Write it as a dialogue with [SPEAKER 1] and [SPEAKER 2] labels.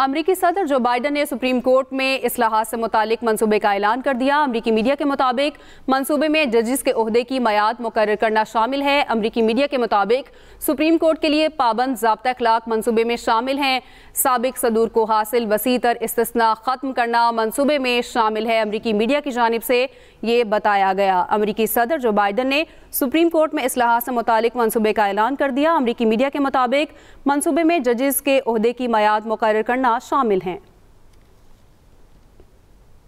[SPEAKER 1] अमरीकी सदर जो बाइडन ने सुप्रीम कोर्ट में असलाहत से मुतालिक मनसूबे का ऐलान कर दिया अमरीकी मीडिया के मुताबिक मनसूबे में जजिस के अहदे की मैयाद मुकर करना शामिल है अमरीकी मीडिया के मुताबिक सुप्रीम कोर्ट के लिए पाबंद जबता अखलाक मनसूबे में शामिल हैं सबक सदूर को हासिल वसी तर इसना ख़त्म करना मनसूबे में शामिल है अमरीकी मीडिया की जानब से ये बताया गया अमरीकी सदर जो बाइडन ने सुप्रीम कोर्ट में असलाहत से मुतालिक मनसूबे का ऐलान कर दिया अमरीकी मीडिया के मुताबिक मनसूबे में जजिस के अहदे की मैयाद मुकर करना करना शामिल हैं